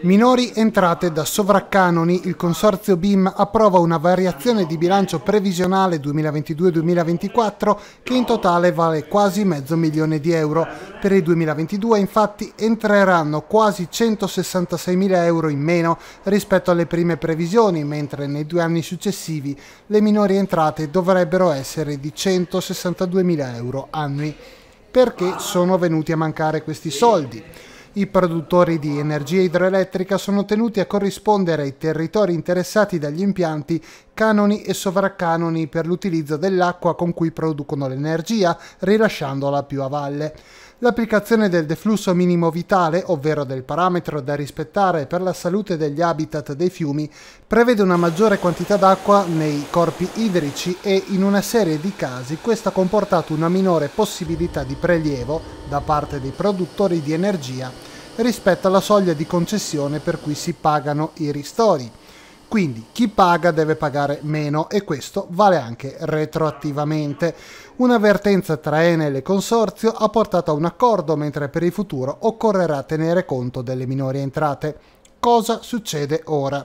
Minori entrate da sovraccanoni, il Consorzio BIM approva una variazione di bilancio previsionale 2022-2024 che in totale vale quasi mezzo milione di euro. Per il 2022 infatti entreranno quasi 166.000 euro in meno rispetto alle prime previsioni, mentre nei due anni successivi le minori entrate dovrebbero essere di 162.000 euro annui. Perché sono venuti a mancare questi soldi? I produttori di energia idroelettrica sono tenuti a corrispondere ai territori interessati dagli impianti canoni e sovraccanoni per l'utilizzo dell'acqua con cui producono l'energia, rilasciandola più a valle. L'applicazione del deflusso minimo vitale, ovvero del parametro da rispettare per la salute degli habitat dei fiumi, prevede una maggiore quantità d'acqua nei corpi idrici e in una serie di casi questo ha comportato una minore possibilità di prelievo da parte dei produttori di energia rispetto alla soglia di concessione per cui si pagano i ristori. Quindi chi paga deve pagare meno e questo vale anche retroattivamente. Un'avvertenza tra Enel e Consorzio ha portato a un accordo mentre per il futuro occorrerà tenere conto delle minori entrate. Cosa succede ora?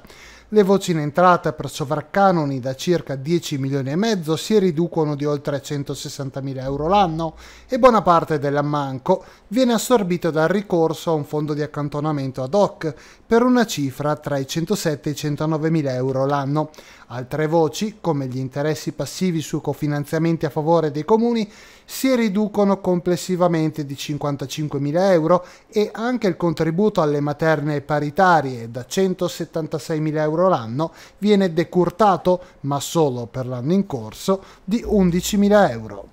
Le voci in entrata per sovraccanoni da circa 10 milioni e mezzo si riducono di oltre 160 mila euro l'anno e buona parte dell'ammanco viene assorbita dal ricorso a un fondo di accantonamento ad hoc per una cifra tra i 107 e i 109 mila euro l'anno. Altre voci, come gli interessi passivi su cofinanziamenti a favore dei comuni, si riducono complessivamente di 55 mila euro e anche il contributo alle materne paritarie da 176 mila euro euro l'anno, viene decurtato, ma solo per l'anno in corso, di 11.000 euro.